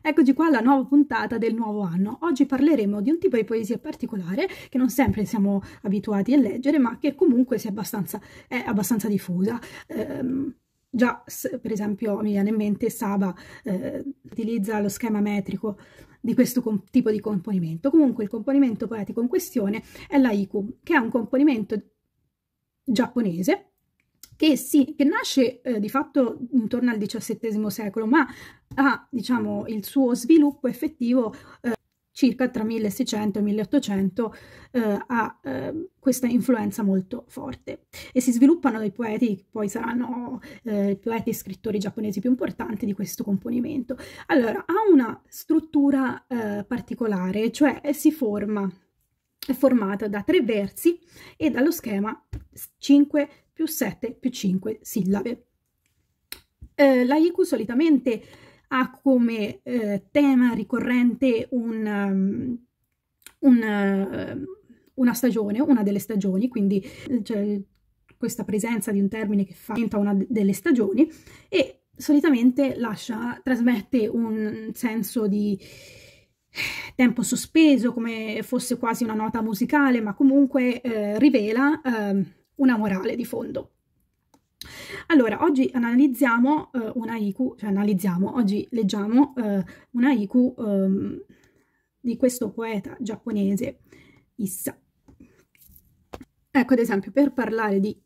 Eccoci qua alla nuova puntata del nuovo anno. Oggi parleremo di un tipo di poesia particolare che non sempre siamo abituati a leggere, ma che comunque abbastanza, è abbastanza diffusa. Ehm, già, per esempio, mi viene in mente Saba eh, utilizza lo schema metrico di questo tipo di componimento. Comunque, il componimento poetico in questione è l'aiku, che è un componimento giapponese che, si, che nasce eh, di fatto intorno al XVII secolo, ma ha diciamo, il suo sviluppo effettivo eh, circa tra 1600 e 1800 eh, ha eh, questa influenza molto forte e si sviluppano dei poeti che poi saranno eh, poeti e scrittori giapponesi più importanti di questo componimento. Allora, ha una struttura eh, particolare, cioè si forma è formata da tre versi e dallo schema 5 più 7 più 5 sillabe. Eh, la IQ solitamente ha come eh, tema ricorrente un, um, un, uh, una stagione, una delle stagioni, quindi eh, cioè, questa presenza di un termine che fa una delle stagioni e solitamente lascia, trasmette un senso di eh, tempo sospeso come fosse quasi una nota musicale ma comunque eh, rivela eh, una morale di fondo. Allora, oggi analizziamo eh, una IQ, cioè analizziamo, oggi leggiamo eh, una IQ eh, di questo poeta giapponese, Issa. Ecco, ad esempio, per parlare di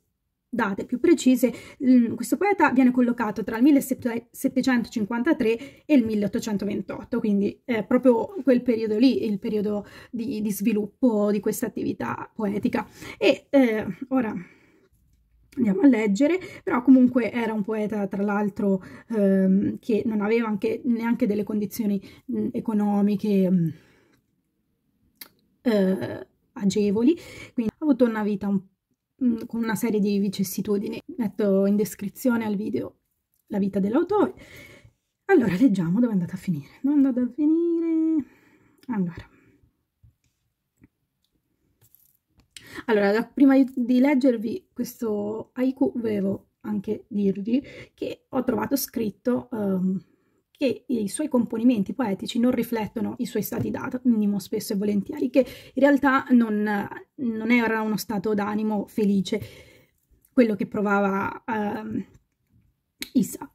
date più precise, mm, questo poeta viene collocato tra il 1753 e il 1828, quindi è proprio quel periodo lì, il periodo di, di sviluppo di questa attività poetica. E eh, ora andiamo a leggere, però comunque era un poeta tra l'altro ehm, che non aveva anche, neanche delle condizioni mh, mm, economiche mh, mm, eh, agevoli, quindi ha avuto una vita un po' Mm, con una serie di vicissitudini. Metto in descrizione al video la vita dell'autore. Allora, leggiamo dove è andata a finire. Dove è andata a finire... Allora. Allora, prima di leggervi questo haiku volevo anche dirvi che ho trovato scritto... Um, che i suoi componimenti poetici non riflettono i suoi stati d'animo spesso e volentieri, che in realtà non, non era uno stato d'animo felice, quello che provava eh, Issa,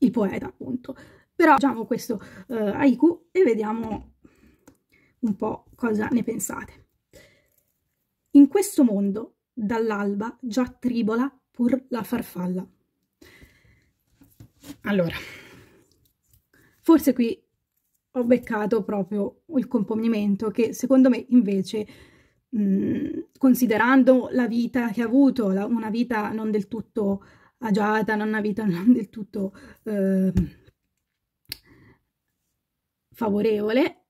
il poeta appunto. Però facciamo questo eh, haiku e vediamo un po' cosa ne pensate. In questo mondo, dall'alba già tribola pur la farfalla. Allora, Forse qui ho beccato proprio il componimento che secondo me invece mh, considerando la vita che ha avuto, la, una vita non del tutto agiata, non una vita non del tutto eh, favorevole,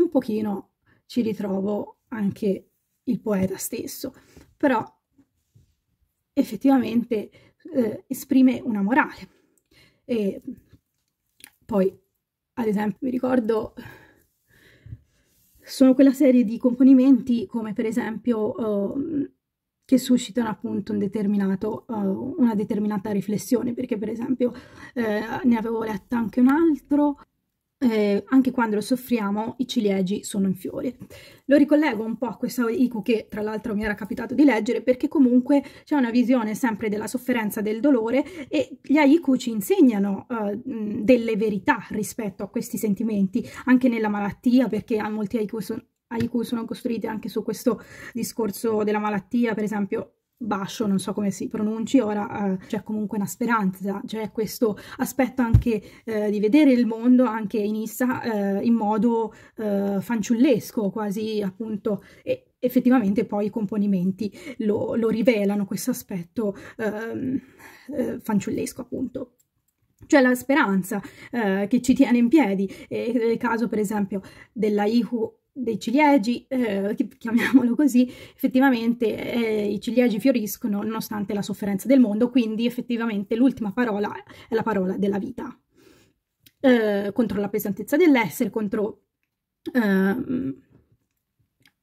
un pochino ci ritrovo anche il poeta stesso, però effettivamente eh, esprime una morale. E poi, ad esempio, mi ricordo sono quella serie di componimenti come per esempio uh, che suscitano appunto un uh, una determinata riflessione, perché per esempio uh, ne avevo letto anche un altro eh, anche quando lo soffriamo i ciliegi sono in fiore. Lo ricollego un po' a questa IQ che tra l'altro mi era capitato di leggere perché comunque c'è una visione sempre della sofferenza, del dolore e gli IQ ci insegnano eh, delle verità rispetto a questi sentimenti, anche nella malattia perché molti IQ sono, IQ sono costruiti anche su questo discorso della malattia, per esempio Bascio, non so come si pronunci, ora eh, c'è comunque una speranza, c'è questo aspetto anche eh, di vedere il mondo anche in Issa eh, in modo eh, fanciullesco, quasi appunto, e effettivamente poi i componimenti lo, lo rivelano, questo aspetto ehm, eh, fanciullesco appunto cioè la speranza eh, che ci tiene in piedi. E nel caso, per esempio, della Ihu dei ciliegi, eh, chiamiamolo così, effettivamente eh, i ciliegi fioriscono nonostante la sofferenza del mondo, quindi effettivamente l'ultima parola è la parola della vita. Eh, contro la pesantezza dell'essere, contro ehm,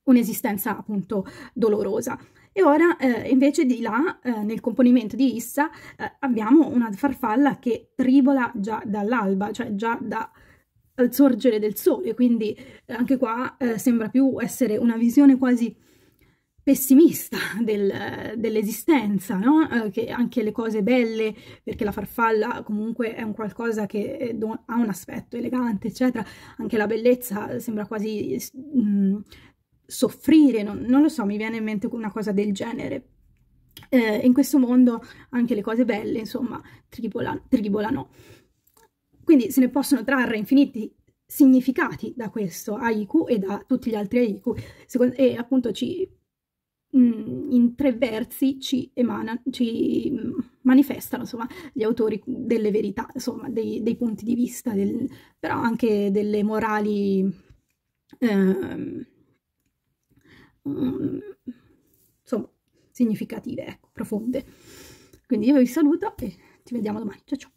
un'esistenza appunto dolorosa. E ora eh, invece di là, eh, nel componimento di Issa, eh, abbiamo una farfalla che tribola già dall'alba, cioè già da al eh, sorgere del sole, quindi eh, anche qua eh, sembra più essere una visione quasi pessimista del, eh, dell'esistenza, no? che anche le cose belle, perché la farfalla comunque è un qualcosa che ha un aspetto elegante, eccetera, anche la bellezza sembra quasi mh, mm, soffrire, non, non, lo so, mi viene in mente una cosa del genere. Eh, in questo mondo anche le cose belle, insomma, tribolano. tribolano. Quindi se ne possono trarre infiniti significati da questo AIQ e da tutti gli altri AIQ secondo, e appunto ci, mh, mm, in tre versi ci, emana, ci mm, manifestano insomma, gli autori delle verità, insomma, dei, dei punti di vista, del, però anche delle morali eh, insomma, significative, ecco, profonde. Quindi io vi saluto e ci vediamo domani. Ciao ciao!